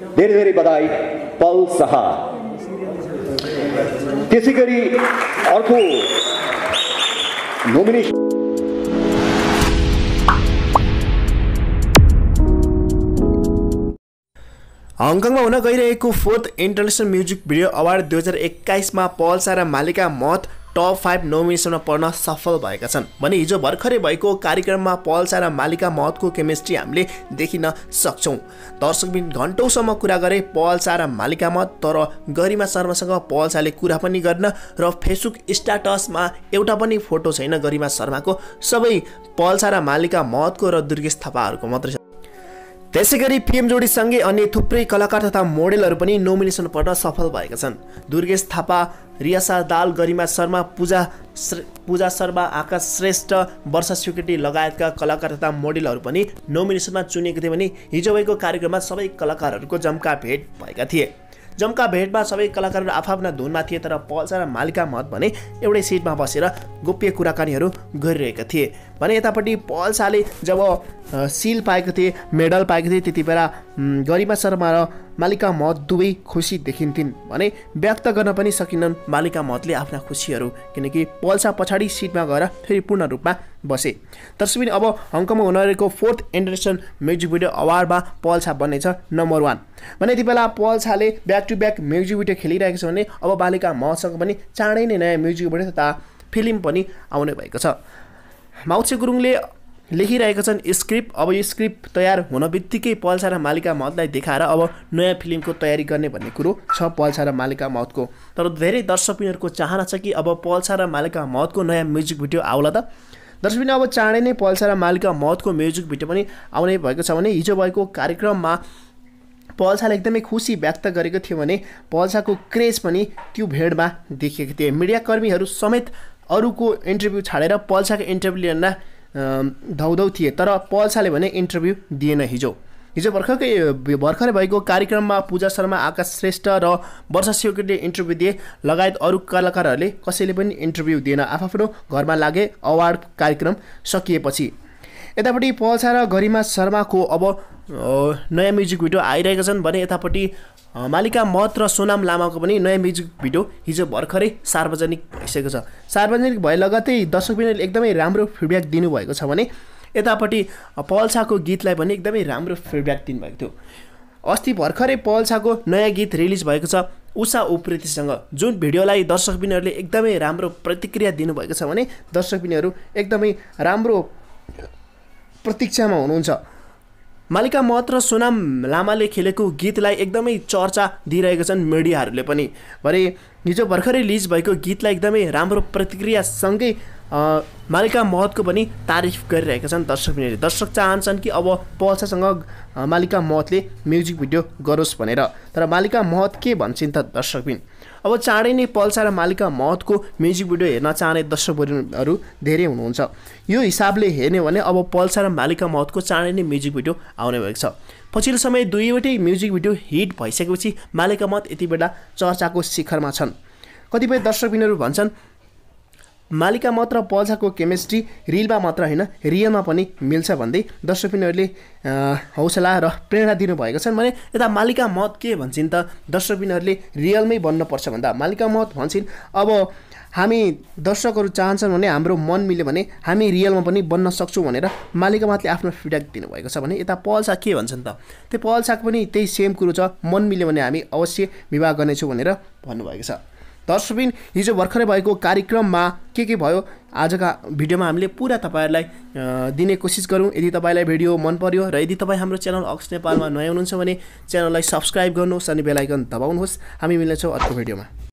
धेरै धेरै बधाई पल शाह त्यसै गरी अर्को नोमिनेसन हङकङमा हुन गइरहेको fourth international music video award दुई हजार एक्काइसमा पल्सा र मालिका मत टप फाइभ नोमिनेसनमा पर्न सफल भएका छन् भने हिजो भर्खरै भएको कार्यक्रममा पल्सा र मालिका महतको केमिस्ट्री हामीले देखिन सक्छौँ दर्शकबिन घन्टौँसम्म कुरा गरे पल्सा र मालिका महत तर गरिमा शर्मासँग पल्साले कुरा पनि गर्न र फेसबुक स्ट्याटसमा एउटा पनि फोटो छैन गरिमा शर्माको सबै पल्सा र मालिका महतको र दुर्गेश थापाहरूको मात्रै त्यसै गरी पिएम जोडीसँगै अन्य थुप्रै कलाकार तथा मोडेलहरू पनि नोमिनेसन पर्न सफल भएका छन् दुर्गेश थापा रियासा दाल गरिमा शर्मा पूजा श्रे पूजा शर्मा आकाश श्रेष्ठ वर्षा स्वीकृति लगायतका कलाकार तथा मोडेलहरू पनि नोमिनेसनमा चुनिएको थिए भने हिजो भएको कार्यक्रममा सबै कलाकारहरूको जम्का भेट भएका थिए जम्का भेटमा सबै कलाकारहरू आफआफ्ना धुनमा थिए तर पल्सा र मालिका महत भने एउटै सिटमा बसेर गोप्य कुराकानीहरू गरिरहेका थिए भने यतापट्टि पल्साले जब सिल पाएको थिए मेडल पाएको थिए त्यति बेला गरिमा शर्मा र मालिका महत दुवै खुसी देखिन्थिन् भने व्यक्त गर्न पनि सकिनन् मालिका महतले आफ्ना खुसीहरू किनकि पल्सा पछाडि सिटमा गएर फेरि पूर्ण रूपमा बसे तस्विन अब हङकङमा हुन रहेको फोर्थ इन्टरनेसनल म्युजिक भिडियो अवार्डमा पल्सा बन्नेछ नम्बर वान भने यति बेला पल्साले back to back music video खेलिरहेको छ भने अब बालिका महतसँग पनि चाँडै नै नयाँ म्युजिक भिडियो तथा फिल्म पनि आउने भएको छ माउसे गुरुङले लेखिरहेका छन् स्क्रिप्ट अब यो स्क्रिप्ट तयार हुन बित्तिकै पल्सा र मालिका महतलाई देखाएर अब नयाँ फिल्मको तयारी गर्ने भन्ने कुरो छ पल्सा र मालिका महतको तर धेरै दर्शकहरूको चाहना छ कि अब पल्सा र मालिका महतको नयाँ म्युजिक भिडियो आउला त दर्शकबिन अब चाँडै नै पल्सा र मालिका महतको म्युजिक भिडियो पनि आउने भएको छ भने हिजो भएको कार्यक्रममा पल्साले एकदमै खुसी व्यक्त गरेको थियो भने पल्साको क्रेज पनि त्यो भेडमा देखिएको थियो मिडियाकर्मीहरू समेत अरूको इन्टरभ्यू छाडेर पल्साको इन्टरभ्यू लिएर धौधौ थिए तर पल्साले भने इन्टरभ्यू दिएन हिजो हिजो भर्खरकै भर्खरै भएको कार्यक्रममा पूजा शर्मा आकाश श्रेष्ठ र वर्षा सेवकीले इन्टरभ्यू दिए लगायत अरू कलाकारहरूले कसैले पनि इन्टरभ्यू दिएन आफ्नो घरमा लागे अवार्ड कार्यक्रम सकिएपछि यतापट्टि पल्सा र गरिमा शर्माको अब नयाँ म्युजिक भिडियो आइरहेका छन् भने यतापट्टि मालिका मत र सोनाम लामाको पनि नयाँ म्युजिक भिडियो हिजो भर्खरै सार्वजनिक भइसकेको छ सार्वजनिक भए लगत्तै दर्शकबिनले एकदमै राम्रो फिडब्याक दिनुभएको छ भने यतापट्टि पल्साको गीतलाई पनि एकदमै राम्रो फिडब्याक दिनुभएको थियो अस्ति भर्खरै पल्साको नयाँ गीत रिलिज भएको छ उषा उप्रेतीसँग जुन भिडियोलाई दर्शकबिनहरूले एकदमै राम्रो प्रतिक्रिया दिनुभएको छ भने दर्शकबिनहरू एकदमै राम्रो प्रतीक्षामा हुनुहुन्छ मालिका महत र सोनाम लामाले खेलेको गीतलाई एकदमै चर्चा दिइरहेका छन् मिडियाहरूले पनि भने हिजो भर्खरै रिलिज भएको गीतलाई एकदमै राम्रो प्रतिक्रियासँगै मालिका महतको पनि तारिफ गरिरहेका छन् दर्शक दर्शक चाहन्छन् कि अब पल्सासँग मालिका महतले म्युजिक भिडियो गरोस् भनेर तर मालिका महत के भन्छन् त दर्शकबिन अब चाँडै नै पल्सा र मालिका महतको म्युजिक भिडियो हेर्न चाहने दर्शकहरू धेरै हुनुहुन्छ यो हिसाबले हेर्ने भने अब पल्सा र मालिका महतको चाँडै नै म्युजिक भिडियो आउने भएको छ पछिल्लो समय दुईवटै म्युजिक भिडियो हिट भइसकेपछि मालिका महत यति बेला चर्चाको शिखरमा छन् कतिपय दर्शकबिनहरू भन्छन् मालिका मात्र पल्साको केमिस्ट्री रिलमा मात्र होइन रियलमा पनि मिल्छ भन्दै दर्शकबिनहरूले हौसला र प्रेरणा दिनुभएको छन् भने यता मालिका मत के भन्छन् त दर्शकबिनहरूले रियलमै बन्नुपर्छ भन्दा मालिका मत भन्छन् अब हामी दर्शकहरू चाहन्छन् भने हाम्रो मन मिल्यो भने हामी रियलमा पनि बन्न सक्छौँ भनेर मालिका मातले आफ्नो फिडब्याक दिनुभएको छ भने यता पल्सा के भन्छन् त त्यो पल्साको पनि त्यही सेम कुरो छ मन मिल्यो भने हामी अवश्य विवाह गर्नेछौँ भनेर भन्नुभएको छ दर्शबिन हिजो भर्खरै भएको कार्यक्रममा के के भयो आजका भिडियोमा हामीले पुरा तपाईँहरूलाई दिने कोसिस गरौँ यदि तपाईँलाई भिडियो मन पर्यो र यदि तपाईँ हाम्रो च्यानल अक्स नेपालमा नयाँ हुनुहुन्छ भने च्यानललाई सब्सक्राइब गर्नुहोस् अनि बेलायकन दबाउनुहोस् हामी मिल्नेछौँ अर्को भिडियोमा